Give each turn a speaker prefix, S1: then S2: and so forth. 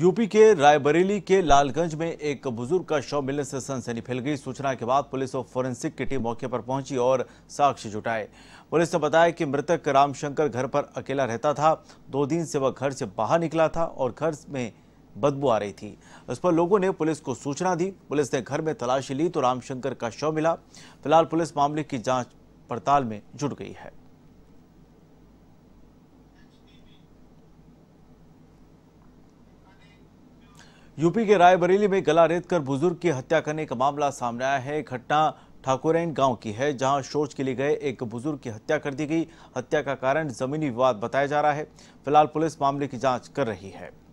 S1: UP के रायबरेली के लालगंज में एक बुजुर्ग का शव मिलने से सनसनी फैल गई सूचना के बाद पुलिस और फोरेंसिक की टीम मौके पर पहुंची और साक्ष्य जुटाए पुलिस ने बताया कि मृतक रामशंकर घर पर अकेला रहता था दो दिन से वह घर से बाहर निकला था और घर में बदबू आ रही थी उस पर लोगों ने पुलिस को सूचना दी पुलिस ने घर में तलाशी ली तो रामशंकर का शव मिला फिलहाल पुलिस मामले की जाँच पड़ताल में जुट गई है यूपी के रायबरेली में गला रेत कर बुजुर्ग की हत्या करने का मामला सामने आया है घटना ठाकुरैन गांव की है जहां शोच के लिए गए एक बुजुर्ग की हत्या कर दी गई हत्या का कारण जमीनी विवाद बताया जा रहा है फिलहाल पुलिस मामले की जांच कर रही है